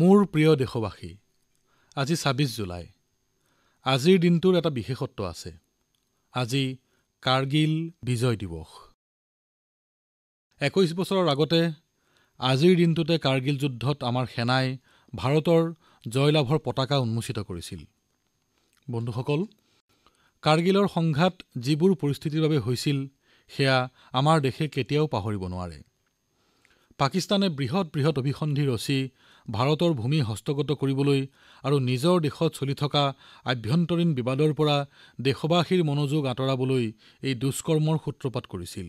মোৰ প্ৰিয় দেশবাসী আজি ছাব্বিছ জুলাই আজিৰ দিনটোৰ এটা বিশেষত্ব আছে আজি কাৰ্গিল বিজয় দিৱস একৈছ বছৰৰ আগতে আজিৰ দিনটোতে কাৰ্গিল যুদ্ধত আমাৰ সেনাই ভাৰতৰ জয়লাভৰ পতাকা উন্মোচিত কৰিছিল বন্ধুসকল কাৰ্গিলৰ সংঘাত যিবোৰ পৰিস্থিতিৰ বাবে হৈছিল সেয়া আমাৰ দেশে কেতিয়াও পাহৰিব নোৱাৰে পাকিস্তানে বৃহৎ বৃহৎ অভিসন্ধি ৰচি ভাৰতৰ ভূমি হস্তগত কৰিবলৈ আৰু নিজৰ দেশত চলি থকা আভ্যন্তৰীণ বিবাদৰ পৰা দেশবাসীৰ মনোযোগ আঁতৰাবলৈ এই দুষ্কৰ্মৰ সূত্ৰপাত কৰিছিল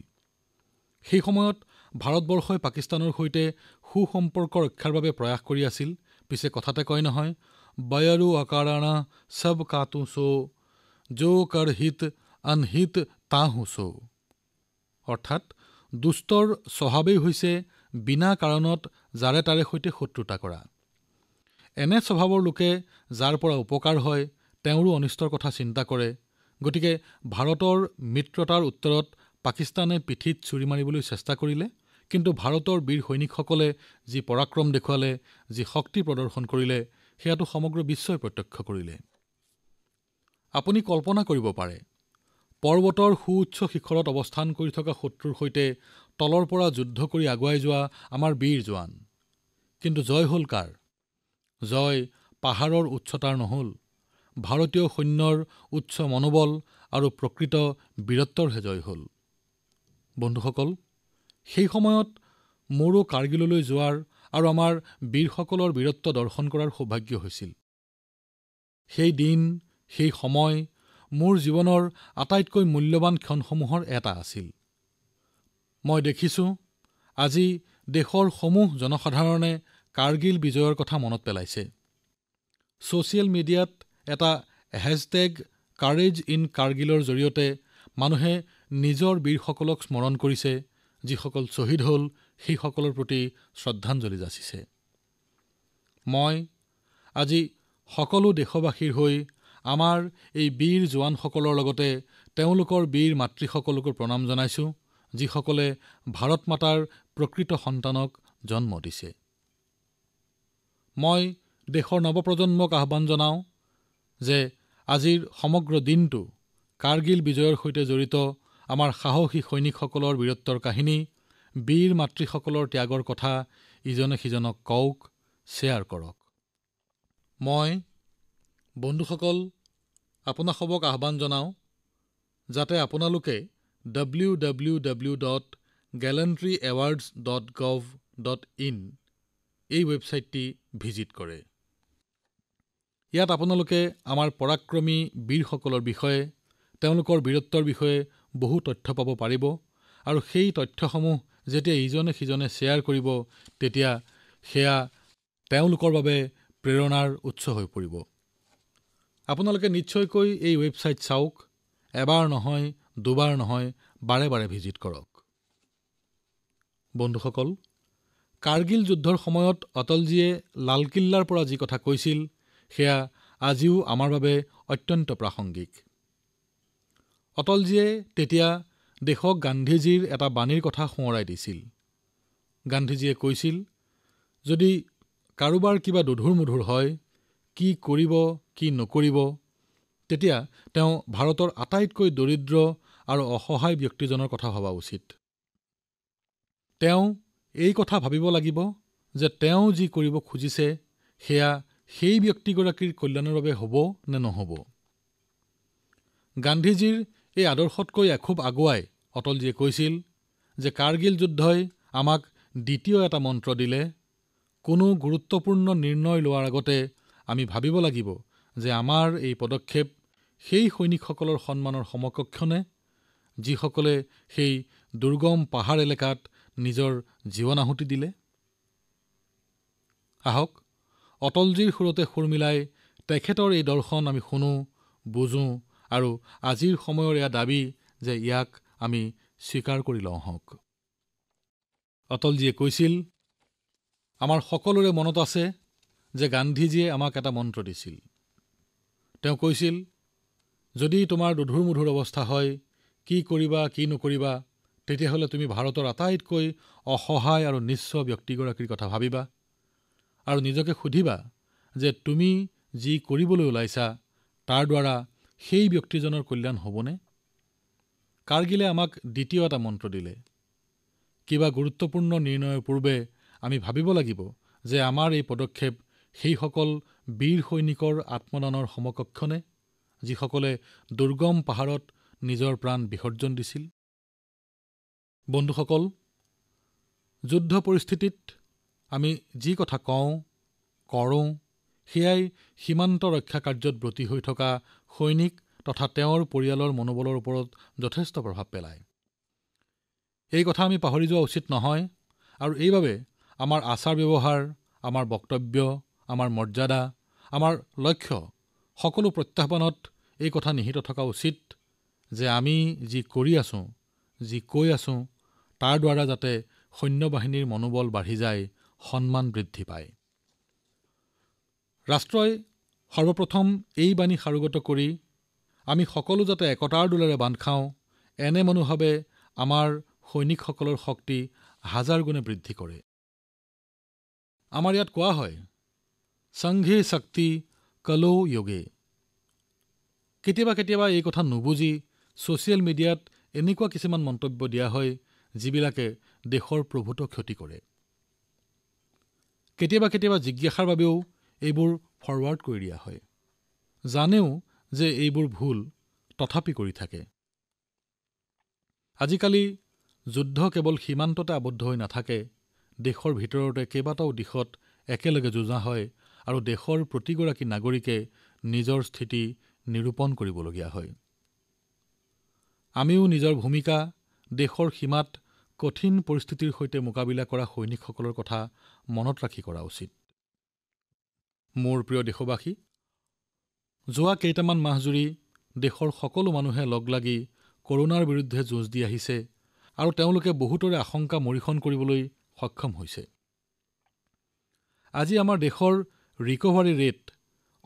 সেই সময়ত ভাৰতবৰ্ষই পাকিস্তানৰ সৈতে সু সম্পৰ্ক ৰক্ষাৰ বাবে প্ৰয়াস কৰি আছিল পিছে কথাতে কয় নহয় বয়াৰু অকাৰণা চব কাতো চৌ জো কৰ হিত অনহিত তাহো চৌ অৰ্থাৎ দুষ্টৰ স্বভাৱেই হৈছে বিনা কাৰণত যাৰে তাৰে সৈতে শত্ৰুতা কৰা এনে স্বভাৱৰ লোকে যাৰ পৰা উপকাৰ হয় তেওঁৰো অনিষ্টৰ কথা চিন্তা কৰে গতিকে ভাৰতৰ মিত্ৰতাৰ উত্তৰত পাকিস্তানে পিঠিত চুৰি মাৰিবলৈ চেষ্টা কৰিলে কিন্তু ভাৰতৰ বীৰ সৈনিকসকলে যি পৰাক্ৰম দেখুৱালে যি শক্তি প্ৰদৰ্শন কৰিলে সেয়াটো সমগ্ৰ বিশ্বই প্ৰত্যক্ষ কৰিলে আপুনি কল্পনা কৰিব পাৰে পৰ্বতৰ সু উচ্চ শিখৰত অৱস্থান কৰি থকা শত্ৰুৰ সৈতে তলৰ পৰা যুদ্ধ কৰি আগুৱাই যোৱা আমাৰ বীৰ জোৱান কিন্তু জয় হ'ল কাৰ জয় পাহাৰৰ উচ্চতাৰ নহ'ল ভাৰতীয় সৈন্যৰ উচ্চ মনোবল আৰু প্ৰকৃত বীৰত্বৰহে জয় হ'ল বন্ধুসকল সেই সময়ত মোৰো কাৰ্গিললৈ যোৱাৰ আৰু আমাৰ বীৰসকলৰ বীৰত্ব দৰ্শন কৰাৰ সৌভাগ্য হৈছিল সেই দিন সেই সময় মোৰ জীৱনৰ আটাইতকৈ মূল্যৱান ক্ষণসমূহৰ এটা আছিল মই দেখিছোঁ আজি দেশৰ সমূহ জনসাধাৰণে কাৰ্গিল বিজয়ৰ কথা মনত পেলাইছে ছচিয়েল মিডিয়াত এটা হেজটেগ কাৰেজ ইন কাৰ্গিলৰ জৰিয়তে মানুহে নিজৰ বীৰসকলক স্মৰণ কৰিছে যিসকল শ্বহীদ হ'ল সেইসকলৰ প্ৰতি শ্ৰদ্ধাঞ্জলি যাচিছে মই আজি সকলো দেশবাসীৰ হৈ আমাৰ এই বীৰ জোৱানসকলৰ লগতে তেওঁলোকৰ বীৰ মাতৃসকলকো প্ৰণাম জনাইছোঁ যিসকলে ভাৰত মাতাৰ প্ৰকৃত সন্তানক জন্ম দিছে মই দেশৰ নৱপ্ৰজন্মক আহ্বান জনাওঁ যে আজিৰ সমগ্ৰ দিনটো কাৰ্গিল বিজয়ৰ সৈতে জড়িত আমাৰ সাহসী সৈনিকসকলৰ বীৰত্বৰ কাহিনী বীৰ মাতৃসকলৰ ত্যাগৰ কথা ইজনে সিজনক কওক শ্বেয়াৰ কৰক মই বন্ধুসকল আপোনাসবক আহ্বান জনাওঁ যাতে আপোনালোকে W W W dot gallantry awards dot gov dot in এই ৱেবছাইটটি ভিজিট কৰে ইয়াত আপোনালোকে আমাৰ পৰাক্ৰমী বীৰসকলৰ বিষয়ে তেওঁলোকৰ বীৰত্বৰ বিষয়ে বহু তথ্য পাব পাৰিব আৰু সেই তথ্যসমূহ যেতিয়া ইজনে সিজনে শ্বেয়াৰ কৰিব তেতিয়া সেয়া তেওঁলোকৰ বাবে প্ৰেৰণাৰ উৎস হৈ পৰিব আপোনালোকে নিশ্চয়কৈ এই ৱেবছাইট চাওক এবাৰ নহয় দুবাৰ নহয় বাৰে বাৰে ভিজিট কৰক বন্ধুসকল কাৰ্গিল যুদ্ধৰ সময়ত অটলজীয়ে লালকিল্লাৰ পৰা যি কথা কৈছিল সেয়া আজিও আমাৰ বাবে অত্যন্ত প্ৰাসংগিক অটলজীয়ে তেতিয়া দেশক গান্ধীজীৰ এটা বাণীৰ কথা সোঁৱৰাই দিছিল গান্ধীজীয়ে কৈছিল যদি কাৰোবাৰ কিবা দধুৰ মধুৰ হয় কি কৰিব কি নকৰিব তেতিয়া তেওঁ ভাৰতৰ আটাইতকৈ দৰিদ্ৰ আৰু অসহায় ব্যক্তিজনৰ কথা ভবা উচিত তেওঁ এই কথা ভাবিব লাগিব যে তেওঁ যি কৰিব খুজিছে সেয়া সেই ব্যক্তিগৰাকীৰ কল্যাণৰ বাবে হব নে নহব গান্ধীজীৰ এই আদৰ্শতকৈ এখোজ আগুৱাই অটলজীয়ে কৈছিল যে কাৰ্গিল যুদ্ধই আমাক দ্বিতীয় এটা মন্ত্ৰ দিলে কোনো গুৰুত্বপূৰ্ণ নিৰ্ণয় লোৱাৰ আগতে আমি ভাবিব লাগিব যে আমাৰ এই পদক্ষেপ সেই সৈনিকসকলৰ সন্মানৰ সমকক্ষনে যিসকলে সেই দুৰ্গম পাহাৰ এলেকাত নিজৰ জীৱন আহুতি দিলে আহক অটলজীৰ সুৰতে সুৰ মিলাই তেখেতৰ এই দৰ্শন আমি শুনো বুজো আৰু আজিৰ সময়ৰ এয়া দাবী যে ইয়াক আমি স্বীকাৰ কৰি লওঁ হওক অটলজীয়ে কৈছিল আমাৰ সকলোৰে মনত আছে যে গান্ধীজীয়ে আমাক এটা মন্ত্ৰ দিছিল তেওঁ কৈছিল যদি তোমাৰ দুধুৰ মধুৰ অৱস্থা হয় কি কৰিবা কি নকৰিবা তেতিয়াহলে তুমি ভাৰতৰ আটাইতকৈ অসহায় আৰু নিঃস্ব ব্যক্তিগৰাকীৰ কথা ভাবিবা আৰু নিজকে সুধিবা যে তুমি যি কৰিবলৈ ওলাইছা তাৰ দ্বাৰা সেই ব্যক্তিজনৰ কল্যাণ হ'বনে কাৰ্গিলে আমাক দ্বিতীয় এটা মন্ত্ৰ দিলে কিবা গুৰুত্বপূৰ্ণ নিৰ্ণয়ৰ পূৰ্বে আমি ভাবিব লাগিব যে আমাৰ এই পদক্ষেপ সেইসকল বীৰ সৈনিকৰ আত্মদানৰ সমকক্ষনে যিসকলে দুৰ্গম পাহাৰত নিজৰ প্ৰাণ বিসৰ্জন দিছিল বন্ধুসকল যুদ্ধ পৰিস্থিতিত আমি যি কথা কওঁ কৰোঁ সেয়াই সীমান্ত ৰক্ষা কাৰ্যত ব্ৰতী হৈ থকা সৈনিক তথা তেওঁৰ পৰিয়ালৰ মনোবলৰ ওপৰত যথেষ্ট প্ৰভাৱ পেলায় এই কথা আমি পাহৰি যোৱা উচিত নহয় আৰু এইবাবে আমাৰ আচাৰ ব্যৱহাৰ আমাৰ বক্তব্য আমাৰ মৰ্যাদা আমাৰ লক্ষ্য সকলো প্ৰত্যাহ্বানত এই কথা নিহিত থকা উচিত যে আমি যি কৰি আছোঁ যি কৈ আছোঁ তাৰ দ্বাৰা যাতে সৈন্য বাহিনীৰ মনোবল বাঢ়ি যায় সন্মান বৃদ্ধি পায় ৰাষ্ট্ৰই সৰ্বপ্ৰথম এই বাণী সাৰোগত কৰি আমি সকলো যাতে একতাৰ দোলেৰে বান্ধ খাওঁ এনে মনোভাৱে আমাৰ সৈনিকসকলৰ শক্তি হাজাৰ গুণে বৃদ্ধি কৰে আমাৰ ইয়াত কোৱা হয় সংঘে শক্তি কলৌ য়োগে কেতিয়াবা কেতিয়াবা এই কথা নুবুজি ছচিয়েল মিডিয়াত এনেকুৱা কিছুমান মন্তব্য দিয়া হয় যিবিলাকে দেশৰ প্ৰভূত ক্ষতি কৰে কেতিয়াবা কেতিয়াবা জিজ্ঞাসাৰ বাবেও এইবোৰ ফৰৱাৰ্ড কৰি দিয়া হয় জানেও যে এইবোৰ ভুল তথাপি কৰি থাকে আজিকালি যুদ্ধ কেৱল সীমান্ততে আবদ্ধ হৈ নাথাকে দেশৰ ভিতৰতে কেইবাটাও দিশত একেলগে যুঁজা হয় আৰু দেশৰ প্ৰতিগৰাকী নাগৰিকে নিজৰ স্থিতি নিৰূপণ কৰিবলগীয়া হয় আমিও নিজৰ ভূমিকা দেশৰ সীমাত কঠিন পৰিস্থিতিৰ সৈতে মোকাবিলা কৰা সৈনিকসকলৰ কথা মনত ৰাখি কৰা উচিত মোৰ প্ৰিয় দেশবাসী যোৱা কেইটামান মাহ জুৰি দেশৰ সকলো মানুহে লগ লাগি কৰোণাৰ বিৰুদ্ধে যুঁজ দি আহিছে আৰু তেওঁলোকে বহুতৰে আশংকা মৰিষণ কৰিবলৈ সক্ষম হৈছে আজি আমাৰ দেশৰ ৰিকভাৰী ৰেট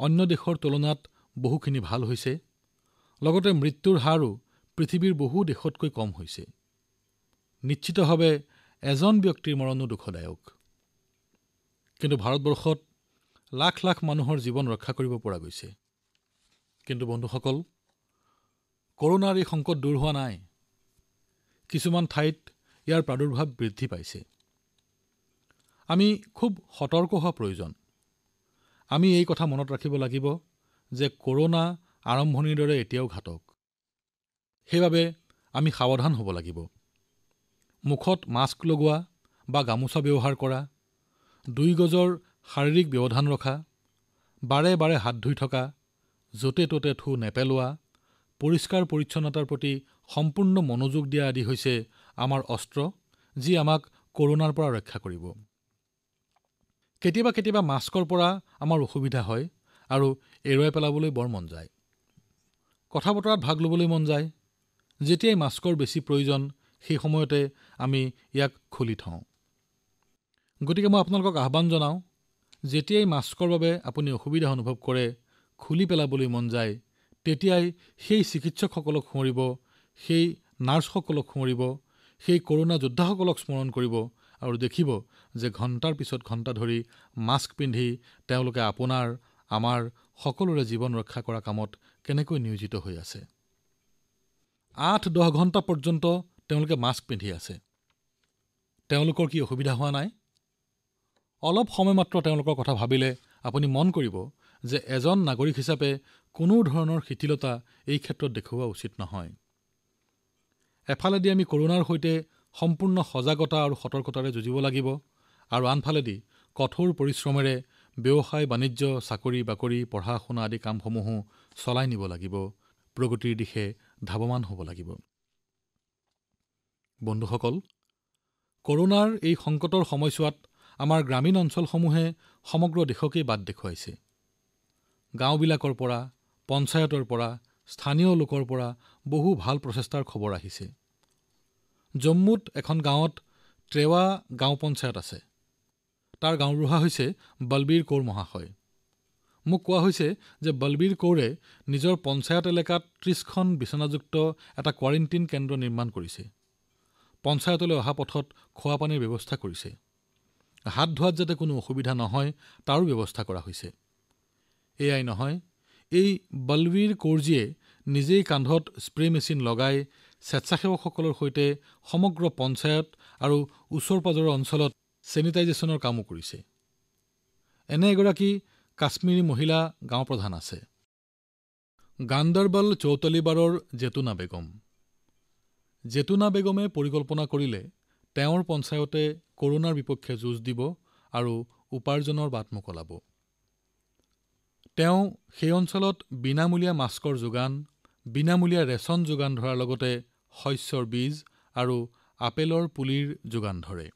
অন্য দেশৰ তুলনাত বহুখিনি ভাল হৈছে লগতে মৃত্যুৰ হাৰো পৃথিৱীৰ বহু দেশতকৈ কম হৈছে নিশ্চিতভাৱে এজন ব্যক্তিৰ মৰণো দুখদায়ক কিন্তু ভাৰতবৰ্ষত লাখ লাখ মানুহৰ জীৱন ৰক্ষা কৰিব পৰা গৈছে কিন্তু বন্ধুসকল কৰোণাৰ এই সংকট দূৰ হোৱা নাই কিছুমান ঠাইত ইয়াৰ প্ৰাদুৰ্ভাৱ বৃদ্ধি পাইছে আমি খুব সতৰ্ক হোৱা প্ৰয়োজন আমি এই কথা মনত ৰাখিব লাগিব যে কৰোণা আৰম্ভণিৰ দৰে এতিয়াও ঘাতক সেইবাবে আমি সাৱধান হ'ব লাগিব মুখত মাস্ক লগোৱা বা গামোচা ব্যৱহাৰ কৰা দুই গজৰ শাৰীৰিক ব্যৱধান ৰখা বাৰে বাৰে হাত ধুই থকা য'তে ত'তে থু নেপেলোৱা পৰিষ্কাৰ পৰিচ্ছন্নতাৰ প্ৰতি সম্পূৰ্ণ মনোযোগ দিয়া আদি হৈছে আমাৰ অস্ত্ৰ যি আমাক কৰোণাৰ পৰা ৰক্ষা কৰিব কেতিয়াবা কেতিয়াবা মাস্কৰ পৰা আমাৰ অসুবিধা হয় আৰু এৰুৱাই পেলাবলৈ বৰ মন যায় কথা বতৰাত ভাগ ল'বলৈ মন যায় যেতিয়াই মাস্কৰ বেছি প্ৰয়োজন সেই সময়তে আমি ইয়াক খুলি থওঁ গতিকে মই আপোনালোকক আহ্বান জনাওঁ যেতিয়াই মাস্কৰ বাবে আপুনি অসুবিধা অনুভৱ কৰে খুলি পেলাবলৈ মন যায় তেতিয়াই সেই চিকিৎসকসকলক সোঁৱৰিব সেই নাৰ্ছসকলক সোঁৱৰিব সেই কৰোণা যোদ্ধাসকলক স্মৰণ কৰিব আৰু দেখিব যে ঘণ্টাৰ পিছত ঘণ্টা ধৰি মাস্ক পিন্ধি তেওঁলোকে আপোনাৰ আমাৰ সকলোৰে জীৱন ৰক্ষা কৰা কামত কেনেকৈ নিয়োজিত হৈ আছে আঠ দহ ঘণ্টা পৰ্যন্ত তেওঁলোকে মাস্ক পিন্ধি আছে তেওঁলোকৰ কি অসুবিধা হোৱা নাই অলপ সময় মাত্ৰ তেওঁলোকৰ কথা ভাবিলে আপুনি মন কৰিব যে এজন নাগৰিক হিচাপে কোনো ধৰণৰ শিথিলতা এই ক্ষেত্ৰত দেখুওৱা উচিত নহয় এফালেদি আমি কৰোণাৰ সৈতে সম্পূৰ্ণ সজাগতা আৰু সতৰ্কতাৰে যুঁজিব লাগিব আৰু আনফালেদি কঠোৰ পৰিশ্ৰমেৰে ব্যৱসায় বাণিজ্য চাকৰি বাকৰি পঢ়া শুনা আদি কামসমূহো চলাই নিব লাগিব প্ৰগতিৰ দিশে ধাৱমান হ'ব লাগিব বন্ধুসকল কৰোনাৰ এই সংকটৰ সময়ছোৱাত আমাৰ গ্ৰামীণ অঞ্চলসমূহে সমগ্ৰ দেশকেই বাট দেখুৱাইছে গাঁওবিলাকৰ পৰা পঞ্চায়তৰ পৰা স্থানীয় লোকৰ পৰা বহু ভাল প্ৰচেষ্টাৰ খবৰ আহিছে জম্মুত এখন গাঁৱত ট্ৰেৱা গাঁও পঞ্চায়ত আছে তাৰ গাঁও গাঁওবুঢ়া হৈছে বলবীৰ কৌৰ মহাশয় মোক কোৱা হৈছে যে বলবীৰ কৌৰে নিজৰ পঞ্চায়ত এলেকাত ত্ৰিছখন বিচনাযুক্ত এটা কোৱাৰেণ্টিন কেন্দ্ৰ নিৰ্মাণ কৰিছে পঞ্চায়তলৈ অহা পথত খোৱাপানীৰ ব্যৱস্থা কৰিছে হাত ধোৱাত যাতে কোনো অসুবিধা নহয় তাৰো ব্যৱস্থা কৰা হৈছে এয়াই নহয় এই বলবীৰ কৌৰজীয়ে নিজেই কান্ধত স্প্ৰে মেচিন লগাই স্বেচ্ছাসেৱকসকলৰ সৈতে সমগ্ৰ পঞ্চায়ত আৰু ওচৰ পাঁজৰৰ অঞ্চলত ছেনিটাইজেশ্যনৰ কামো কৰিছে এনে এগৰাকী কাশ্মীৰী মহিলা গাঁওপ্ৰধান আছে গান্দৰবল চৌতলিবাৰৰ জেতুনা বেগম জেতুনা বেগমে পৰিকল্পনা কৰিলে তেওঁৰ পঞ্চায়তে কৰোনাৰ বিপক্ষে যুঁজ দিব আৰু উপাৰ্জনৰ বাট মোকলাব তেওঁ সেই অঞ্চলত বিনামূলীয়া মাস্কৰ যোগান বিনামূলীয়া ৰেচন যোগান ধৰাৰ লগতে শস্যৰ বীজ আৰু আপেলৰ পুলিৰ যোগান ধৰে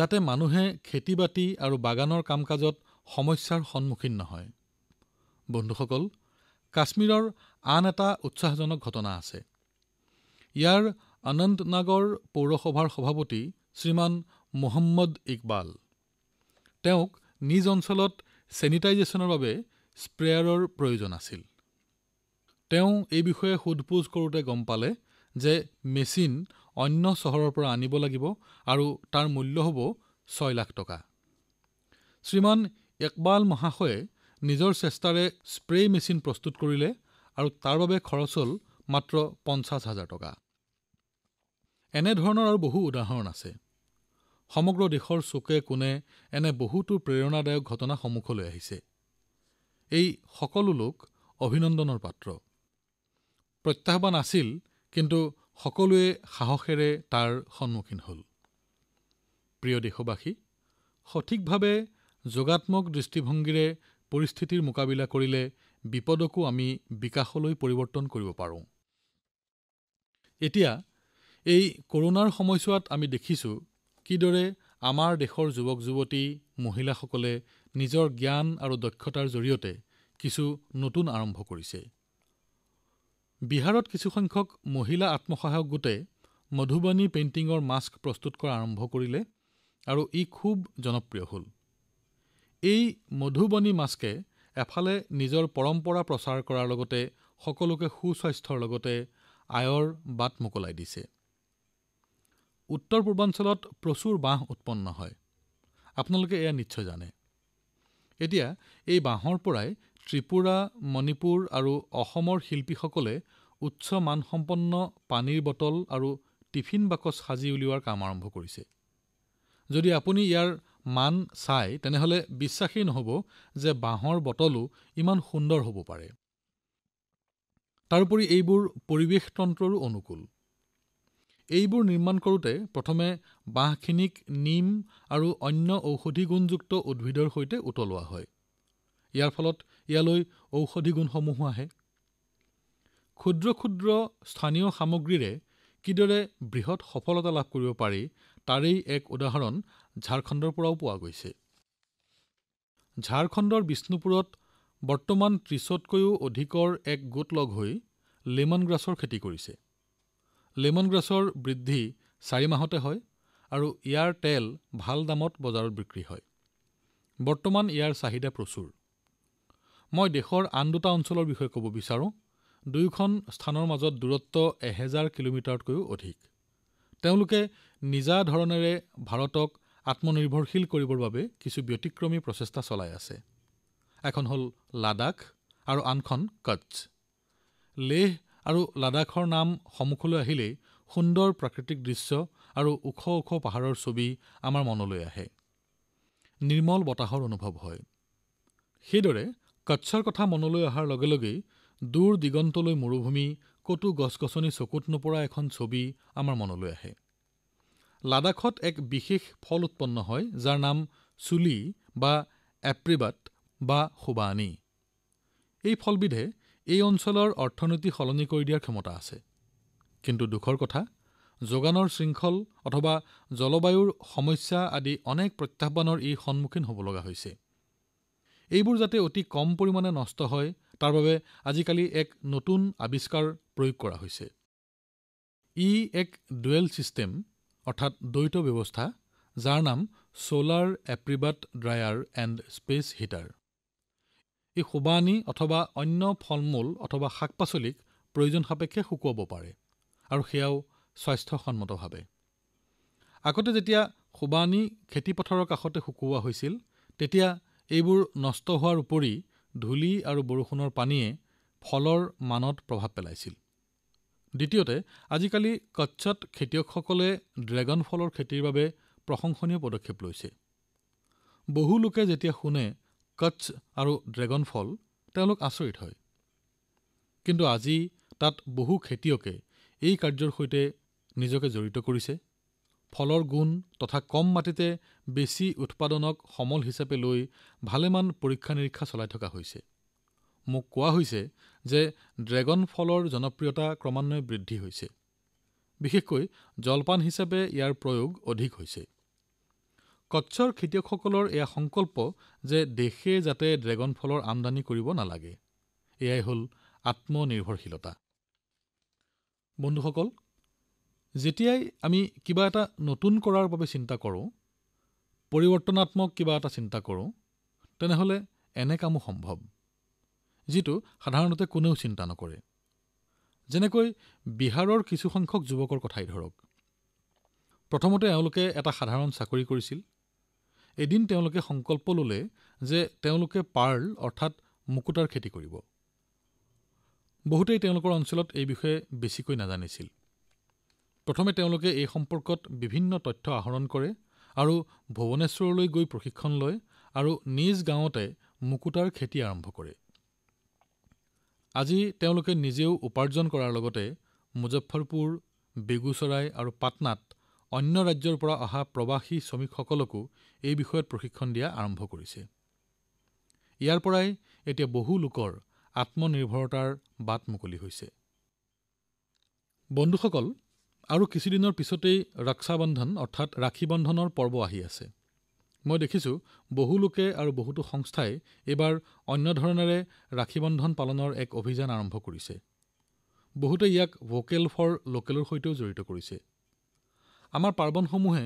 যাতে মানুহে খেতি বাতি আৰু বাগানৰ কাম কাজত সমস্যাৰ সন্মুখীন নহয় বন্ধুসকল কাশ্মীৰৰ আন এটা উৎসাহজনক ঘটনা আছে ইয়াৰ অনন্তনাগৰ পৌৰসভাৰ সভাপতি শ্ৰীমান মহম্মদ ইকবাল তেওঁক নিজ অঞ্চলত ছেনিটাইজেছনৰ বাবে স্প্ৰেয়াৰৰ প্ৰয়োজন আছিল তেওঁ এই বিষয়ে সোধপোছ কৰোঁতে গম পালে যে মেচিন অন্য চহৰৰ পৰা আনিব লাগিব আৰু তাৰ মূল্য হ'ব ছয় লাখ টকা শ্ৰীমান ইকবাল মহাশয়ে নিজৰ চেষ্টাৰে স্প্ৰে মেচিন প্ৰস্তুত কৰিলে আৰু তাৰ বাবে খৰচ হ'ল মাত্ৰ পঞ্চাছ হাজাৰ টকা এনেধৰণৰ আৰু বহু উদাহৰণ আছে সমগ্ৰ দেশৰ চুকে কোণে এনে বহুতো প্ৰেৰণাদায়ক ঘটনা সন্মুখলৈ আহিছে এই সকলো লোক অভিনন্দনৰ পাত্ৰ প্ৰত্যাহ্বান আছিল কিন্তু সকলোৱে সাহসেৰে তাৰ সন্মুখীন হল প্ৰিয় দেশবাসী সঠিকভাৱে যোগাত্মক দৃষ্টিভংগীৰে পৰিস্থিতিৰ মোকাবিলা কৰিলে বিপদকো আমি বিকাশলৈ পৰিৱৰ্তন কৰিব পাৰোঁ এতিয়া এই কৰোনাৰ সময়ছোৱাত আমি দেখিছোঁ কিদৰে আমাৰ দেশৰ যুৱকযুৱতী মহিলাসকলে নিজৰ জ্ঞান আৰু দক্ষতাৰ জৰিয়তে কিছু নতুন আৰম্ভ কৰিছে বিহাৰত কিছুসংখ্যক মহিলা আত্মসহায়ক গোটে মধুবাণী পেইণ্টিঙৰ মাস্ক প্ৰস্তুত কৰা আৰম্ভ কৰিলে আৰু ই খুব জনপ্ৰিয় হ'ল এই মধুবাণী মাস্কে এফালে নিজৰ পৰম্পৰা প্ৰচাৰ কৰাৰ লগতে সকলোকে সুস্বাস্থ্যৰ লগতে আয়ৰ বাট মোকলাই দিছে উত্তৰ পূৰ্বাঞ্চলত প্ৰচুৰ বাঁহ উৎপন্ন হয় আপোনালোকে এয়া নিশ্চয় জানে এতিয়া এই বাঁহৰ পৰাই ত্ৰিপুৰা মণিপুৰ আৰু অসমৰ শিল্পীসকলে উচ্চ মানসম্পন্ন পানীৰ বটল আৰু টিফিন বাকচ সাজি উলিওৱাৰ কাম আৰম্ভ কৰিছে যদি আপুনি ইয়াৰ মান চাই তেনেহ'লে বিশ্বাসেই নহ'ব যে বাঁহৰ বটলো ইমান সুন্দৰ হ'ব পাৰে তাৰোপৰি এইবোৰ পৰিৱেশতন্ত্ৰৰো অনুকূল এইবোৰ নিৰ্মাণ কৰোঁতে প্ৰথমে বাঁহখিনিক নিম আৰু অন্য ঔষধি গুণযুক্ত উদ্ভিদৰ সৈতে উতলোৱা হয় ইয়াৰ ফলত ইয়ালৈ ঔষধি গুণসমূহো আহে ক্ষুদ্ৰ ক্ষুদ্ৰ স্থানীয় সামগ্ৰীৰে কিদৰে বৃহৎ সফলতা লাভ কৰিব পাৰি তাৰেই এক উদাহৰণ ঝাৰখণ্ডৰ পৰাও পোৱা গৈছে ঝাৰখণ্ডৰ বিষ্ণুপুৰত বৰ্তমান ত্ৰিছতকৈও অধিকৰ এক গোট লগ হৈ লেমন গ্ৰাছৰ খেতি কৰিছে লেমন গ্ৰাছৰ বৃদ্ধি চাৰি মাহতে হয় আৰু ইয়াৰ তেল ভাল দামত বজাৰত বিক্ৰী হয় বৰ্তমান ইয়াৰ চাহিদা প্ৰচুৰ মই দেশৰ আন দুটা অঞ্চলৰ বিষয়ে ক'ব বিচাৰোঁ দুয়োখন স্থানৰ মাজত দূৰত্ব এহেজাৰ কিলোমিটাৰতকৈও অধিক তেওঁলোকে নিজা ধৰণেৰে ভাৰতক আত্মনিৰ্ভৰশীল কৰিবৰ বাবে কিছু ব্যতিক্ৰমী প্ৰচেষ্টা চলাই আছে এখন হ'ল লাডাখ আৰু আনখন কচ্ছ লেহ আৰু লাডাখৰ নাম সন্মুখলৈ আহিলেই সুন্দৰ প্ৰাকৃতিক দৃশ্য আৰু ওখ ওখ পাহাৰৰ ছবি আমাৰ মনলৈ আহে নিৰ্মল বতাহৰ অনুভৱ হয় সেইদৰে কচ্ছৰ কথা মনলৈ অহাৰ লগে লগেই দূৰ দিগন্তলৈ মৰুভূমি কতো গছ গছনি চকুত নপৰা এখন ছবি আমাৰ মনলৈ আহে লাডাখত এক বিশেষ ফল উৎপন্ন হয় যাৰ নাম চুলি বা এপ্ৰিবাট বা সুবানী এই ফলবিধে এই অঞ্চলৰ অৰ্থনীতি সলনি কৰি দিয়াৰ ক্ষমতা আছে কিন্তু দুখৰ কথা যোগানৰ শৃংখল অথবা জলবায়ুৰ সমস্যা আদি অনেক প্ৰত্যাহ্বানৰ ই সন্মুখীন হ'ব লগা হৈছে এইবোৰ যাতে অতি কম পৰিমাণে নষ্ট হয় তাৰ বাবে আজিকালি এক নতুন আৱিষ্কাৰ প্ৰয়োগ কৰা হৈছে ই এক ডুৱেল ছিষ্টেম অৰ্থাৎ দ্বৈত ব্যৱস্থা যাৰ নাম ছলাৰ এপ্ৰিবাট ড্ৰায়াৰ এণ্ড স্পেচ হিটাৰ এই সুবাণী অথবা অন্য ফল অথবা শাকপাচলিক প্ৰয়োজন সাপেক্ষে শুকুৱাব পাৰে আৰু সেয়াও স্বাস্থ্যসন্মতভাৱে আগতে যেতিয়া সুবাণী খেতিপথাৰৰ কাষতে শুকুওৱা হৈছিল তেতিয়া এইবোৰ নষ্ট হোৱাৰ উপৰি ধূলি আৰু বৰষুণৰ পানীয়ে ফলৰ মানত প্ৰভাৱ পেলাইছিল দ্বিতীয়তে আজিকালি কচ্ছত খেতিয়কসকলে ড্ৰেগন ফলৰ খেতিৰ বাবে প্ৰশংসনীয় পদক্ষেপ লৈছে বহু লোকে যেতিয়া শুনে কচ্ছ আৰু ড্ৰেগন ফল তেওঁলোক আচৰিত হয় কিন্তু আজি তাত বহু খেতিয়কে এই কাৰ্যৰ সৈতে নিজকে জড়িত কৰিছে ফলৰ গুণ তথা কম মাটিতে বেছি উৎপাদনক সমল হিচাপে লৈ ভালেমান পৰীক্ষা নিৰীক্ষা চলাই থকা হৈছে মোক কোৱা হৈছে যে ড্ৰেগন ফলৰ জনপ্ৰিয়তা ক্ৰমান্বয়ে বৃদ্ধি হৈছে বিশেষকৈ জলপান হিচাপে ইয়াৰ প্ৰয়োগ অধিক হৈছে কচ্ছৰ খেতিয়কসকলৰ এয়া সংকল্প যে দেশে যাতে ড্ৰেগন ফলৰ আমদানি কৰিব নালাগে এয়াই হল আত্মনিৰ্ভৰশীলতা বন্ধুসকল যেতিয়াই আমি কিবা এটা নতুন কৰাৰ বাবে চিন্তা কৰোঁ পৰিৱৰ্তনাত্মক কিবা এটা চিন্তা কৰোঁ তেনেহলে এনে কামো সম্ভৱ যিটো সাধাৰণতে কোনেও চিন্তা নকৰে যেনেকৈ বিহাৰৰ কিছুসংখ্যক যুৱকৰ কথাই ধৰক প্ৰথমতে এওঁলোকে এটা সাধাৰণ চাকৰি কৰিছিল এদিন তেওঁলোকে সংকল্প ললে যে তেওঁলোকে পাৰ্ল অৰ্থাৎ মুকুতাৰ খেতি কৰিব বহুতেই তেওঁলোকৰ অঞ্চলত এই বিষয়ে বেছিকৈ নাজানিছিল প্ৰথমে তেওঁলোকে এই সম্পৰ্কত বিভিন্ন তথ্য আহৰণ কৰে আৰু ভুৱনেশ্বৰলৈ গৈ প্ৰশিক্ষণ লয় আৰু নিজ গাঁৱতে মুকুতাৰ খেতি আৰম্ভ কৰে আজি তেওঁলোকে নিজেও উপাৰ্জন কৰাৰ লগতে মুজফ্ফৰপুৰ বেগুচৰাই আৰু পাটনাত অন্য ৰাজ্যৰ পৰা অহা প্ৰৱাসী শ্ৰমিকসকলকো এই বিষয়ত প্ৰশিক্ষণ দিয়া আৰম্ভ কৰিছে ইয়াৰ পৰাই এতিয়া বহু লোকৰ আত্মনিৰ্ভৰতাৰ বাট মুকলি হৈছে বন্ধুসকল আৰু কিছুদিনৰ পিছতেই ৰক্ষাবন্ধন অৰ্থাৎ ৰাখী বন্ধনৰ পৰ্ব আহি আছে মই দেখিছোঁ বহু লোকে আৰু বহুতো সংস্থাই এইবাৰ অন্য ধৰণেৰে ৰাখী বন্ধন পালনৰ এক অভিযান আৰম্ভ কৰিছে বহুতে ইয়াক ভোকেল ফৰ লোকেলৰ সৈতেও জড়িত কৰিছে আমাৰ পাৰ্বণসমূহে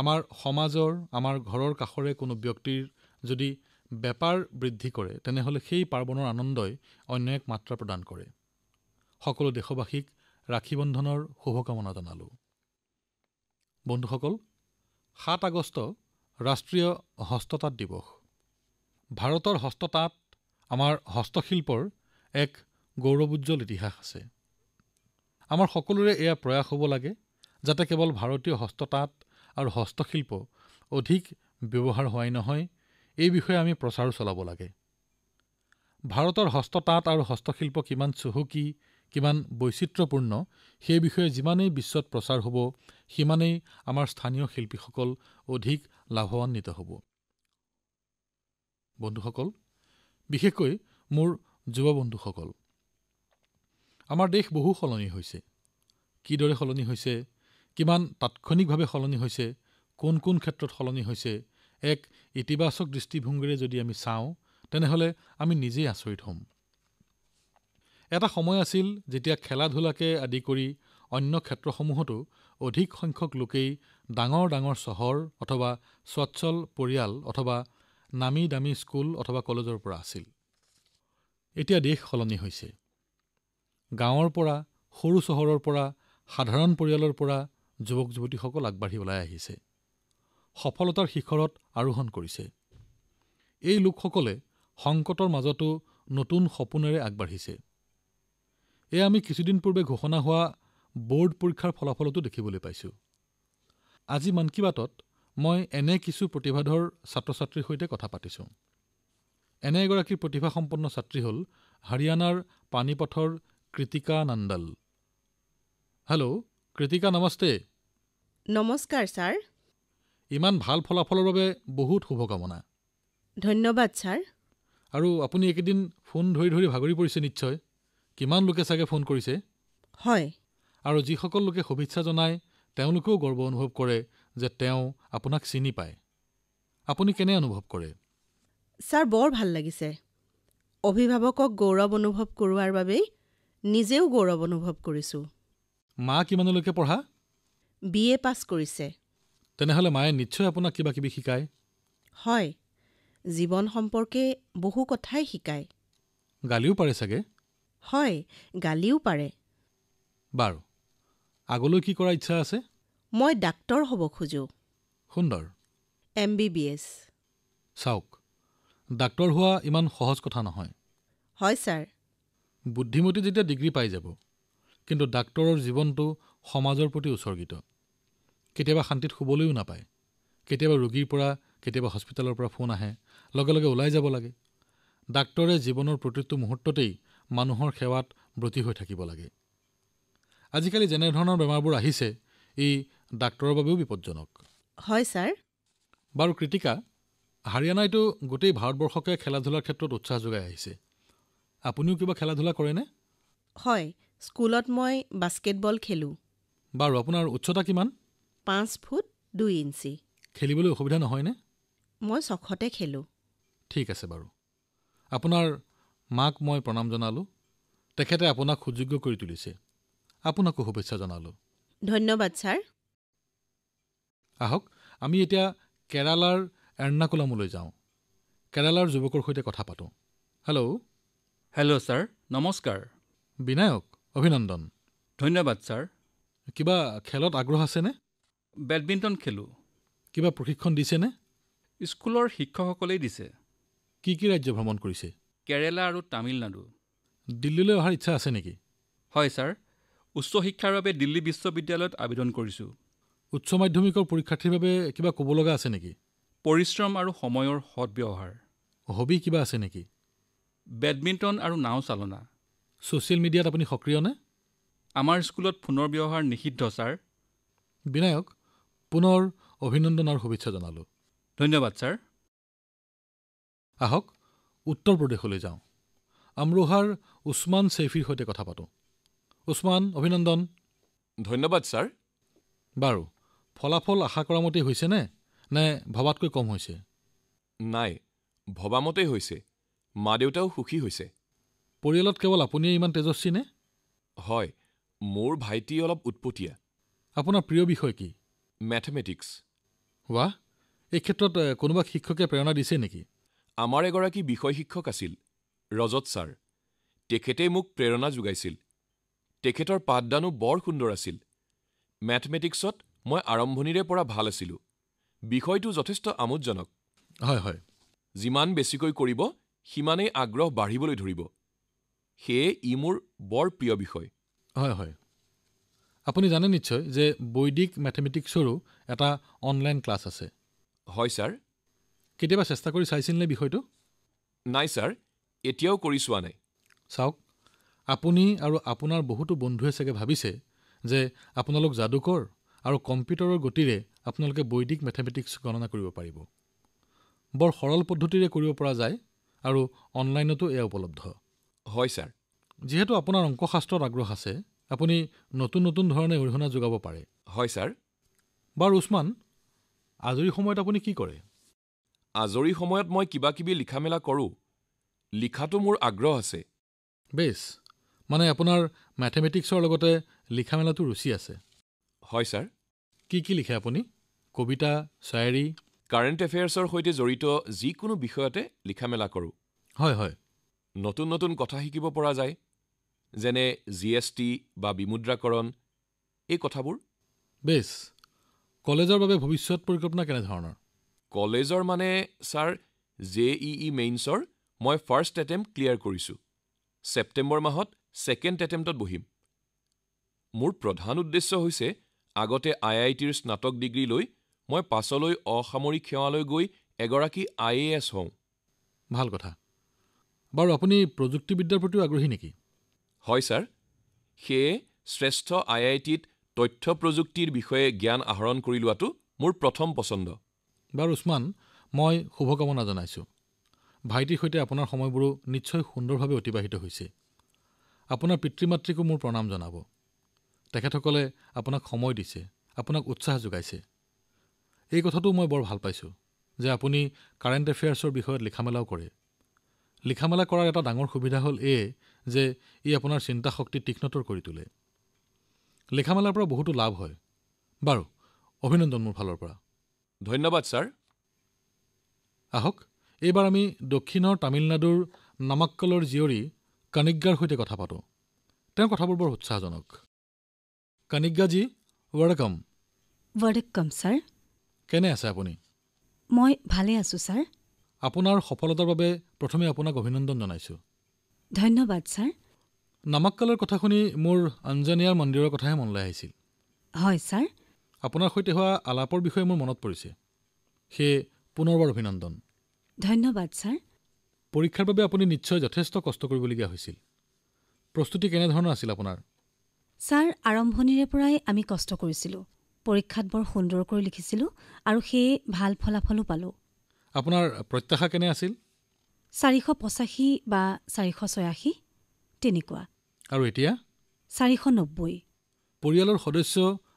আমাৰ সমাজৰ আমাৰ ঘৰৰ কাষৰে কোনো ব্যক্তিৰ যদি বেপাৰ বৃদ্ধি কৰে তেনেহলে সেই পাৰ্বণৰ আনন্দই অন্য এক মাত্ৰা প্ৰদান কৰে সকলো দেশবাসীক ৰাখী বন্ধনৰ শুভকামনা জনালো বন্ধুসকল সাত আগষ্ট ৰাষ্ট্ৰীয় হস্ততাঁত দিৱস ভাৰতৰ হস্ততাঁত আমাৰ হস্তশিল্পৰ এক গৌৰৱোজ্জ্বল ইতিহাস আছে আমাৰ সকলোৰে এয়া প্ৰয়াস হ'ব লাগে যাতে কেৱল ভাৰতীয় হস্ততাঁত আৰু হস্তশিল্প অধিক ব্যৱহাৰ হোৱাই নহয় এই বিষয়ে আমি প্ৰচাৰো চলাব লাগে ভাৰতৰ হস্ততাঁত আৰু হস্তশিল্প কিমান চহকী কিমান বৈচিত্ৰ্যপূৰ্ণ সেই বিষয়ে যিমানেই বিশ্বত প্ৰচাৰ হ'ব সিমানেই আমাৰ স্থানীয় শিল্পীসকল অধিক লাভৱান্বিত হ'ব বন্ধুসকল বিশেষকৈ মোৰ যুৱ বন্ধুসকল আমাৰ দেশ বহু সলনি হৈছে কিদৰে সলনি হৈছে কিমান তাৎক্ষণিকভাৱে সলনি হৈছে কোন কোন ক্ষেত্ৰত সলনি হৈছে এক ইতিবাচক দৃষ্টিভংগীৰে যদি আমি চাওঁ তেনেহ'লে আমি নিজেই আচৰিত হ'ম এটা সময় আছিল যেতিয়া খেলা ধূলাকে আদি কৰি অন্য ক্ষেত্ৰসমূহতো অধিক সংখ্যক লোকেই ডাঙৰ ডাঙৰ চহৰ অথবা স্বচ্ছল পৰিয়াল অথবা নামী দামী স্কুল অথবা কলেজৰ পৰা আছিল এতিয়া দেশ সলনি হৈছে গাঁৱৰ পৰা সৰু চহৰৰ পৰা সাধাৰণ পৰিয়ালৰ পৰা যুৱক যুৱতীসকল আগবাঢ়ি ওলাই আহিছে সফলতাৰ শিখৰত আৰোহণ কৰিছে এই লোকসকলে সংকটৰ মাজতো নতুন সপোনেৰে আগবাঢ়িছে এয়া আমি কিছুদিন পূৰ্বে ঘোষণা হোৱা ব'ৰ্ড পৰীক্ষাৰ ফলাফলতো দেখিবলৈ পাইছোঁ আজি মন কী বাতত মই এনে কিছু প্ৰতিভাধৰ ছাত্ৰ ছাত্ৰীৰ সৈতে কথা পাতিছোঁ এনে এগৰাকী প্ৰতিভাসম্পন্ন ছাত্ৰী হ'ল হাৰিয়ানাৰ পানীপথৰ কৃতিকা নাণ্ডাল হেল্ল' কৃতিকা নমস্তে নমস্কাৰ ছাৰ ইমান ভাল ফলাফলৰ বাবে বহুত শুভকামনা ধন্যবাদ ছাৰ আৰু আপুনি এইকেইদিন ফোন ধৰি ধৰি ভাগৰি পৰিছে নিশ্চয় কিমান লোকে চাগে ফোন কৰিছে হয় আৰু যিসকল লোকে শুভেচ্ছা জনায় তেওঁলোকেও গৰ্ব অনুভৱ কৰে যে তেওঁ আপোনাক চিনি পায় আপুনি কেনে অনুভৱ কৰে ছাৰ বৰ ভাল লাগিছে অভিভাৱকক গৌৰৱ অনুভৱ কৰোৱাৰ বাবেই নিজেও গৌৰৱ অনুভৱ কৰিছোঁ মা কিমানলৈকে পঢ়া বি এ পাছ কৰিছে তেনেহ'লে মায়ে নিশ্চয় আপোনাক কিবা কিবি শিকায় হয় জীৱন সম্পৰ্কে বহু কথাই শিকায় গালিও পাৰে চাগে হয় গালিও পাৰে বাৰু আগলৈ কি কৰাৰ ইচ্ছা আছে মই ডাক্তৰ হ'ব খোজোঁ সুন্দৰ এম বি বি এছ চাওক ডাক্তৰ হোৱা ইমান সহজ কথা নহয় হয় ছাৰ বুদ্ধিমতী যেতিয়া ডিগ্ৰী পাই যাব কিন্তু ডাক্তৰৰ জীৱনটো সমাজৰ প্ৰতি উৎসৰ্গিত কেতিয়াবা শান্তিত শুবলৈও নাপায় কেতিয়াবা ৰোগীৰ পৰা কেতিয়াবা হস্পিটেলৰ পৰা ফোন আহে লগে লগে ওলাই যাব লাগে ডাক্তৰে জীৱনৰ প্ৰতিটো মুহূৰ্ততেই মানুহৰ সেৱাত ব্ৰতী হৈ থাকিব লাগে আজিকালি যেনেধৰণৰ বেমাৰবোৰ আহিছে ই ডাক্তৰৰ বাবেও বিপদজনক হয় ছাৰ বাৰু কৃতিকা হাৰিয়ানাইতো গোটেই ভাৰতবৰ্ষকে খেলা ধূলাৰ ক্ষেত্ৰত উৎসাহ যোগাই আহিছে আপুনিও কিবা খেলা ধূলা কৰেনে হয় স্কুলত মই বাস্কেটবল খেলোঁ বাৰু আপোনাৰ উচ্চতা কিমান পাঁচ ফুট দুই ইঞ্চি খেলিবলৈ অসুবিধা নহয়নে মই চখতে খেলোঁ ঠিক আছে বাৰু আপোনাৰ মাক মই প্ৰণাম জনালোঁ তেখেতে আপোনাক সুযোগ্য কৰি তুলিছে আপোনাকো শুভেচ্ছা জনালোঁ ধন্যবাদ ছাৰ আহক আমি এতিয়া কেৰালাৰ এৰ্নাকুলামলৈ যাওঁ কেৰালাৰ যুৱকৰ সৈতে কথা পাতোঁ হেল্ল' হেল্ল' ছাৰ নমস্কাৰ বিনায়ক অভিনন্দন ধন্যবাদ ছাৰ কিবা খেলত আগ্ৰহ আছেনে বেডমিণ্টন খেলোঁ কিবা প্ৰশিক্ষণ দিছেনে স্কুলৰ শিক্ষকসকলেই দিছে কি কি ৰাজ্য ভ্ৰমণ কৰিছে কেৰেলা আৰু তামিলনাডু দিল্লীলৈ অহাৰ ইচ্ছা আছে নেকি হয় ছাৰ উচ্চ শিক্ষাৰ বাবে দিল্লী বিশ্ববিদ্যালয়ত আবেদন কৰিছোঁ উচ্চ মাধ্যমিকৰ পৰীক্ষাৰ্থীৰ বাবে কিবা ক'ব লগা আছে নেকি পৰিশ্ৰম আৰু সময়ৰ সৎ ব্যৱহাৰ হবি কিবা আছে নেকি বেডমিণ্টন আৰু নাও চালনা ছ'চিয়েল মিডিয়াত আপুনি সক্ৰিয়নে আমাৰ স্কুলত ফোনৰ ব্যৱহাৰ নিষিদ্ধ ছাৰ বিনায়ক পুনৰ অভিনন্দন আৰু শুভেচ্ছা জনালোঁ ধন্যবাদ ছাৰ আহক উত্তৰ প্ৰদেশলৈ যাওঁ আমৰোহাৰ উছমান চেফিৰ সৈতে কথা পাতোঁ উছমান অভিনন্দন ধন্যবাদ ছাৰ বাৰু ফলাফল আশা কৰা মতেই হৈছেনে নে ভবাতকৈ কম হৈছে নাই ভবামতেই হৈছে মা দেউতাও সুখী হৈছে পৰিয়ালত কেৱল আপুনিয়ে ইমান তেজস্বী নে হয় মোৰ ভাইটি অলপ উৎপতীয়া আপোনাৰ প্ৰিয় বিষয় কি মেথমেটিক্স ৱাহ এই ক্ষেত্ৰত কোনোবা শিক্ষকে প্ৰেৰণা দিছে নেকি আমাৰ এগৰাকী বিষয় শিক্ষক আছিল ৰজত ছাৰ তেখেতেই মোক প্ৰেৰণা যোগাইছিল তেখেতৰ পাঠদানো বৰ সুন্দৰ আছিল মেথমেটিক্সত মই আৰম্ভণিৰে পৰা ভাল আছিলোঁ বিষয়টো যথেষ্ট আমোদজনক হয় হয় যিমান বেছিকৈ কৰিব সিমানেই আগ্ৰহ বাঢ়িবলৈ ধৰিব সেয়ে ই মোৰ বৰ প্ৰিয় বিষয় হয় হয় আপুনি জানে নিশ্চয় যে বৈদিক মেথেমেটিক্সৰো এটা অনলাইন ক্লাছ আছে হয় ছাৰ কেতিয়াবা চেষ্টা কৰি চাইছিল নে বিষয়টো নাই ছাৰ এতিয়াও কৰি চোৱা নাই চাওক আপুনি আৰু আপোনাৰ বহুতো বন্ধুৱে চাগে ভাবিছে যে আপোনালোক যাদুকৰ আৰু কম্পিউটাৰৰ গতিৰে আপোনালোকে বৈদিক মেথমেটিক্স গণনা কৰিব পাৰিব বৰ সৰল পদ্ধতিৰে কৰিব পৰা যায় আৰু অনলাইনতো এয়া উপলব্ধ হয় ছাৰ যিহেতু আপোনাৰ অংকশাস্ত্ৰত আগ্ৰহ আছে আপুনি নতুন নতুন ধৰণে অৰিহণা যোগাব পাৰে হয় ছাৰ বাৰু উছমান আজৰি সময়ত আপুনি কি কৰে আজৰি সময়ত মই কিবা কিবি লিখা মেলা কৰোঁ লিখাটো মোৰ আগ্ৰহ আছে বেছ মানে আপোনাৰ মেথেমেটিক্সৰ লগতে লিখা মেলাটো ৰুচি আছে হয় ছাৰ কি কি লিখে আপুনি কবিতা চায়েৰী কাৰেণ্ট এফেয়াৰ্ছৰ সৈতে জড়িত যিকোনো বিষয়তে লিখা মেলা কৰোঁ হয় হয় নতুন নতুন কথা শিকিব পৰা যায় যেনে জি এছ টি বা বিমুদ্ৰাকৰণ এই কথাবোৰ বেছ কলেজৰ বাবে ভৱিষ্যৎ পৰিকল্পনা কেনেধৰণৰ কলেজৰ মানে ছাৰ জে ই ই মেইনছৰ মই ফাৰ্ষ্ট এটেম্প ক্লিয়াৰ কৰিছোঁ ছেপ্টেম্বৰ মাহত ছেকেণ্ড এটেম্প্টত বহিম মোৰ প্ৰধান উদ্দেশ্য হৈছে আগতে আই আই টিৰ স্নাতক ডিগ্ৰী লৈ মই পাছলৈ অসামৰিক সেৱালৈ গৈ এগৰাকী আই এ এছ হওঁ ভাল কথা বাৰু আপুনি প্ৰযুক্তিবিদ্যাৰ প্ৰতিও আগ্ৰহী নেকি হয় ছাৰ সেয়ে শ্ৰেষ্ঠ আই আই টিত তথ্য প্ৰযুক্তিৰ বিষয়ে জ্ঞান আহৰণ কৰি লোৱাটো মোৰ প্ৰথম পচন্দ বাৰু উচমান মই শুভকামনা জনাইছোঁ ভাইটিৰ সৈতে আপোনাৰ সময়বোৰো নিশ্চয় সুন্দৰভাৱে অতিবাহিত হৈছে আপোনাৰ পিতৃ মাতৃকো মোৰ প্ৰণাম জনাব তেখেতসকলে আপোনাক সময় দিছে আপোনাক উৎসাহ যোগাইছে এই কথাটো মই বৰ ভাল পাইছোঁ যে আপুনি কাৰেণ্ট এফেয়াৰ্ছৰ বিষয়ত লিখা মেলাও কৰে লিখা মেলা কৰাৰ এটা ডাঙৰ সুবিধা হ'ল এয়ে যে ই আপোনাৰ চিন্তা শক্তি তীক্ষ্ণতৰ কৰি তোলে মেলাৰ পৰা বহুতো লাভ হয় বাৰু অভিনন্দন মোৰ ফালৰ পৰা ধন্যবাদ ছাৰ আহক এইবাৰ আমি দক্ষিণৰ তামিলনাডুৰ নামাক্কলৰ জীয়ৰী কণিগ্গাৰ সৈতে কথা পাতো তেওঁৰ কথাবোৰ বৰ উৎসাহজনক কণিগ্গাজী ৱাৰকম ৱাৰকম ছাৰ কেনে আছে আপুনি মই ভালে আছো ছাৰ আপোনাৰ সফলতাৰ বাবে প্ৰথমে আপোনাক অভিনন্দন জনাইছোঁ ধন্যবাদ ছাৰ নামাক্কালৰ কথা শুনি মোৰ আঞ্জনেয়াৰ মন্দিৰৰ কথাহে মনলৈ আহিছিল হয় ছাৰ আপোনাৰ সৈতে হোৱা আলাপৰ বিষয়ে মোৰ মনত পৰিছে সেয়ে পুনৰবাৰ অভিনন্দন ধন্যবাদ ছাৰ পৰীক্ষাৰ বাবে আপুনি নিশ্চয় যথেষ্ট কষ্ট কৰিবলগীয়া হৈছিল প্ৰস্তুতি কেনেধৰণৰ আছিল আপোনাৰ ছাৰ আৰম্ভণিৰে পৰাই আমি কষ্ট কৰিছিলোঁ পৰীক্ষাত বৰ সুন্দৰকৈ লিখিছিলোঁ আৰু সেয়ে ভাল ফলাফলো পালোঁ আপোনাৰ প্ৰত্যাশা কেনে আছিল চাৰিশ পঁচাশী বা চাৰিশ ছয়াশী তেনেকুৱা আৰু এতিয়া চাৰিশ নব্বৈ পৰিয়ালৰ সদস্য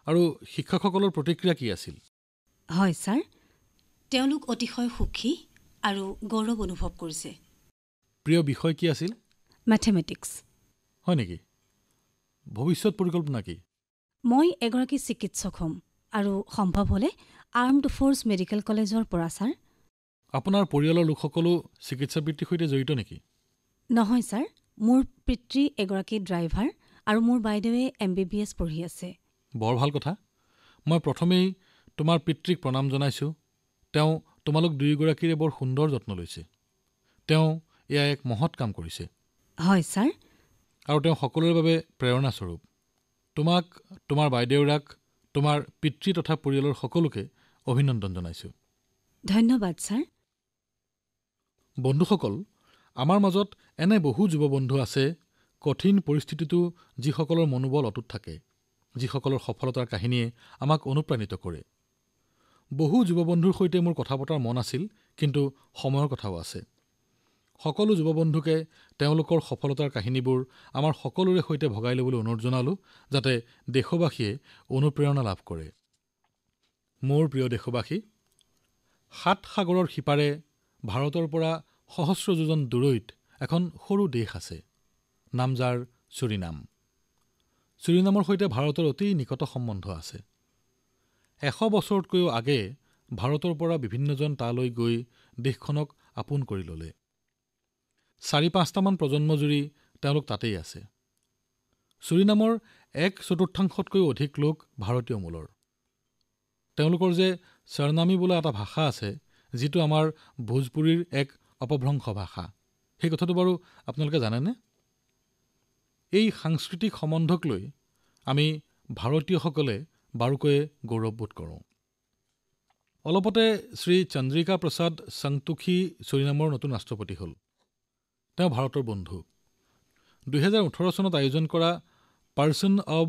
আৰু শিক্ষকসকলৰ প্ৰতিক্ৰিয়া কি আছিল হয় ছাৰ তেওঁলোক অতিশয় সুখী আৰু গৌৰৱ অনুভৱ কৰিছে প্ৰিয় বিষয় কি আছিল মেথেমেটিক্স হয় নেকি ভৱিষ্যত পৰিকল্পনা কি মই এগৰাকী চিকিৎসক হ'ম আৰু সম্ভৱ হ'লে আৰ্মড ফ'ৰ্চ মেডিকেল কলেজৰ পৰা ছাৰ আপোনাৰ পৰিয়ালৰ লোকসকলো চিকিৎসা বৃত্তিৰ সৈতে জড়িত নেকি নহয় ছাৰ মোৰ পিতৃ এগৰাকী ড্ৰাইভাৰ আৰু মোৰ বাইদেৱে এম বি বি এছ পঢ়ি আছে বৰ ভাল কথা মই প্ৰথমেই তোমাৰ পিতৃক প্ৰণাম জনাইছোঁ তেওঁ তোমালোক দুয়োগৰাকীৰে বৰ সুন্দৰ যত্ন লৈছে তেওঁ এয়া এক মহৎ কাম কৰিছে হয় ছাৰ আৰু তেওঁ সকলোৰে বাবে প্ৰেৰণাস্বৰূপ তোমাক তোমাৰ বাইদেউৰাক তোমাৰ পিতৃ তথা পৰিয়ালৰ সকলোকে অভিনন্দন জনাইছোঁ ধন্যবাদ ছাৰ বন্ধুসকল আমাৰ মাজত এনে বহু যুৱ বন্ধু আছে কঠিন পৰিস্থিতিতো যিসকলৰ মনোবল অটুট থাকে যিসকলৰ সফলতাৰ কাহিনীয়ে আমাক অনুপ্ৰাণিত কৰে বহু যুৱ বন্ধুৰ সৈতে মোৰ কথা পতাৰ মন আছিল কিন্তু সময়ৰ কথাও আছে সকলো যুৱ বন্ধুকে তেওঁলোকৰ সফলতাৰ কাহিনীবোৰ আমাৰ সকলোৰে সৈতে ভগাই লবলৈ অনুৰোধ জনালোঁ যাতে দেশবাসীয়ে অনুপ্ৰেৰণা লাভ কৰে মোৰ প্ৰিয় দেশবাসী সাত সাগৰৰ সিপাৰে ভাৰতৰ পৰা সহস্ৰ যোজন দূৰৈত এখন সৰু দেশ আছে নাম যাৰ চুৰিনাম চুৰিনামৰ সৈতে ভাৰতৰ অতি নিকট সম্বন্ধ আছে এশ বছৰতকৈও আগে ভাৰতৰ পৰা বিভিন্নজন তালৈ গৈ দেশখনক আপোন কৰি ললে চাৰি পাঁচটামান প্ৰজন্মজুৰি তেওঁলোক তাতেই আছে চুৰিনামৰ এক চতুৰ্থাংশতকৈও অধিক লোক ভাৰতীয় মূলৰ তেওঁলোকৰ যে চৰনামী বোলা এটা ভাষা আছে যিটো আমাৰ ভোজপুৰীৰ এক অপভ্ৰংশ ভাষা সেই কথাটো বাৰু আপোনালোকে জানেনে এই সাংস্কৃতিক সম্বন্ধক লৈ আমি ভাৰতীয়সকলে বাৰুকৈয়ে গৌৰৱবোধ কৰোঁ অলপতে শ্ৰী চন্দ্ৰিকা প্ৰসাদ সন্তোষী চুৰিনামৰ নতুন ৰাষ্ট্ৰপতি হ'ল তেওঁ ভাৰতৰ বন্ধু দুহেজাৰ ওঠৰ চনত আয়োজন কৰা person of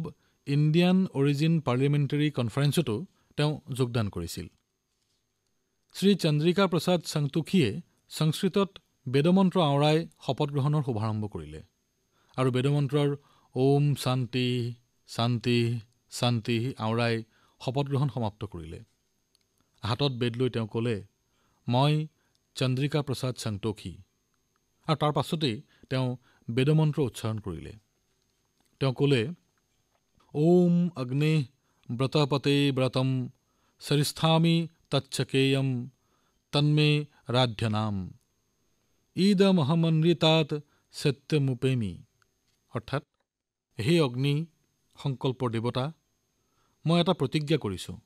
Indian origin parliamentary কনফাৰেন্সতো তেওঁ যোগদান কৰিছিল শ্ৰী চন্দ্ৰিকা প্ৰসাদ সন্তোষীয়ে সংস্কৃতত বেদমন্ত্ৰ আওৰাই শপত গ্ৰহণৰ শুভাৰম্ভ কৰিলে আৰু বেদমন্ত্ৰৰ ওম শান্তি শান্তি শান্তি আওৰাই শপত গ্ৰহণ সমাপ্ত কৰিলে হাতত বেদ লৈ তেওঁ ক'লে মই চন্দ্ৰিকা প্ৰসাদ সন্তোষী আৰু তাৰ পাছতেই তেওঁ বেদমন্ত্ৰ উচ্চাৰণ কৰিলে তেওঁ ক'লে ওম অগ্নি ব্ৰতপতে ব্ৰতম সৰিষ্ঠামী तच्छकेयं तन्मे राध्यनाम ईदमहमन्वितात् सत्यमुपेमि অৰ্থাৎ হে অগ্নি সংকল্প দেৱতা মই এটা প্ৰতিজ্ঞা কৰিছোঁ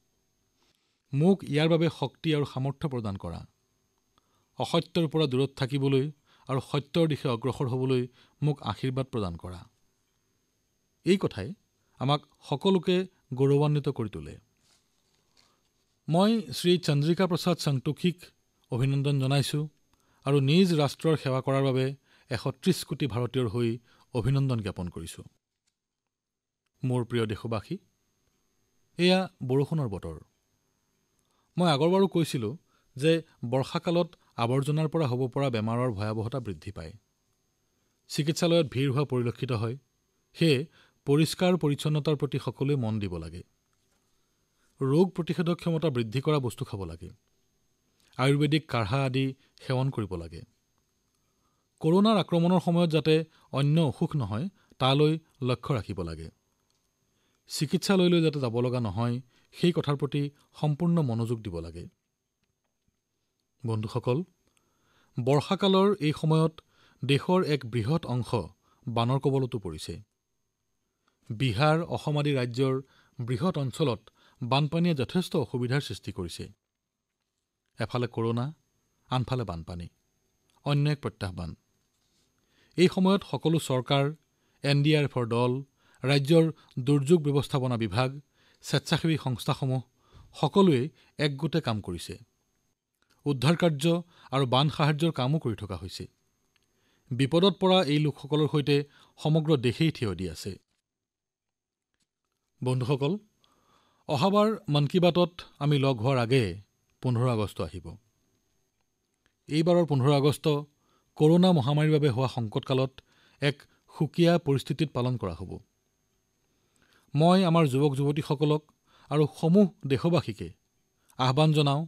মোক ইয়াৰ বাবে শক্তি আৰু সামৰ্থ্য প্ৰদান কৰা অসত্যৰ পৰা দূৰত থাকিবলৈ আৰু সত্যৰ দিশে অগ্ৰসৰ হ'বলৈ মোক আশীৰ্বাদ প্ৰদান কৰা এই কথাই আমাক সকলোকে গৌৰৱান্বিত কৰি তোলে মই শ্ৰী চন্দ্ৰিকা প্ৰসাদ সন্তোষীক অভিনন্দন জনাইছো আৰু নিজ ৰাষ্ট্ৰৰ সেৱা কৰাৰ বাবে ১৩০ কোটি ভাৰতীয়ৰ হৈ অভিনন্দন জ্ঞাপন কৰিছো মোৰ প্ৰিয় দেশবাসী এয়া বৰষুণৰ বতৰ মই আগৰবাৰো কৈছিলোঁ যে বৰ্ষাকালত আৱৰ্জনাৰ পৰা হ'ব পৰা বেমাৰৰ ভয়াৱহতা বৃদ্ধি পায় চিকিৎসালয়ত ভিৰ হোৱা পৰিলক্ষিত হয় সেয়ে পৰিষ্কাৰ পৰিচ্ছন্নতাৰ প্ৰতি সকলোৱে মন দিব লাগে ৰোগ প্ৰতিষেধক ক্ষমতা বৃদ্ধি কৰা বস্তু খাব লাগে আয়ুৰ্বেদিক কাঢ়া আদি সেৱন কৰিব লাগে কৰোণাৰ আক্ৰমণৰ সময়ত যাতে অন্য অসুখ নহয় তালৈ লক্ষ্য ৰাখিব লাগে চিকিৎসালয়লৈ যাতে যাব লগা নহয় সেই কথাৰ প্ৰতি সম্পূৰ্ণ মনোযোগ দিব লাগে বন্ধুসকল বৰ্ষাকালৰ এই সময়ত দেশৰ এক বৃহৎ অংশ বানৰ কবলতো পৰিছে বিহাৰ অসম আদি ৰাজ্যৰ বৃহৎ অঞ্চলত বানপানীয়ে যথেষ্ট অসুবিধাৰ সৃষ্টি কৰিছে এফালে কৰোণা আনফালে বানপানী অন্য এক প্ৰত্যাহ্বান এই সময়ত সকলো চৰকাৰ এন ডি আৰ এফৰ দল ৰাজ্যৰ দুৰ্যোগ ব্যৱস্থাপনা বিভাগ স্বেচ্ছাসেৱী সংস্থাসমূহ সকলোৱে একগোটে কাম কৰিছে উদ্ধাৰ কাৰ্য আৰু বান সাহায্যৰ কামো কৰি থকা হৈছে বিপদত পৰা এই লোকসকলৰ সৈতে সমগ্ৰ দেশেই থিয় দি আছে বন্ধুসকল অহাবাৰ মন কী বাতত আমি লগ হোৱাৰ আগেয়ে পোন্ধৰ আগষ্ট আহিব এইবাৰৰ পোন্ধৰ আগষ্ট কৰোণা মহামাৰীৰ বাবে হোৱা সংকটকালত এক সুকীয়া পৰিস্থিতিত পালন কৰা হ'ব মই আমাৰ যুৱক যুৱতীসকলক আৰু সমূহ দেশবাসীকে আহ্বান জনাওঁ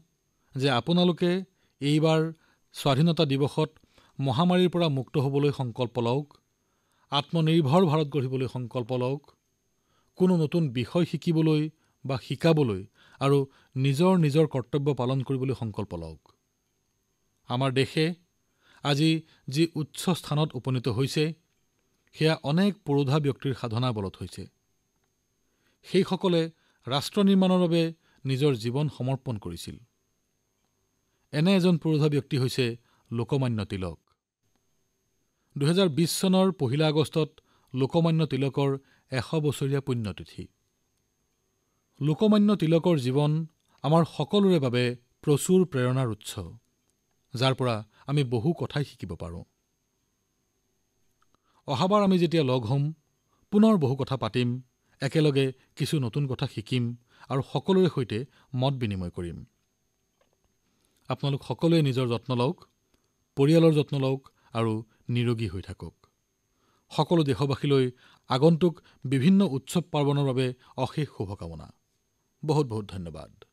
যে আপোনালোকে এইবাৰ স্বাধীনতা দিৱসত মহামাৰীৰ পৰা মুক্ত হ'বলৈ সংকল্প লওক আত্মনিৰ্ভৰ ভাৰত গঢ়িবলৈ সংকল্প লওক কোনো নতুন বিষয় শিকিবলৈ বা শিকাবলৈ আৰু নিজৰ নিজৰ কৰ্তব্য পালন কৰিবলৈ সংকল্প লওক আমাৰ দেশে আজি যি উচ্চ স্থানত উপনীত হৈছে সেয়া অনেক পুৰোধা ব্যক্তিৰ সাধনা বলত হৈছে সেইসকলে ৰাষ্ট্ৰ নিৰ্মাণৰ বাবে নিজৰ জীৱন সমৰ্পণ কৰিছিল এনে এজন পুৰোধা ব্যক্তি হৈছে লোকমান্য তিলক দুহেজাৰ বিছ চনৰ পহিলা আগষ্টত লোকমান্য তিলকৰ এশ বছৰীয়া পুণ্যতিথি লোকমান্য তিলকৰ জীৱন আমাৰ সকলোৰে বাবে প্ৰচুৰ প্ৰেৰণাৰ উৎস যাৰ পৰা আমি বহু কথাই শিকিব পাৰোঁ অহাবাৰ আমি যেতিয়া লগ হ'ম পুনৰ বহু কথা পাতিম একেলগে কিছু নতুন কথা শিকিম আৰু সকলোৰে সৈতে মত বিনিময় কৰিম আপোনালোক সকলোৱে নিজৰ যত্ন লওক পৰিয়ালৰ যত্ন লওক আৰু নিৰোগী হৈ থাকক সকলো দেশবাসীলৈ আগন্তুক বিভিন্ন উৎসৱ পাৰ্বণৰ বাবে অশেষ শুভকামনা बहुत बहुत धन्यवाद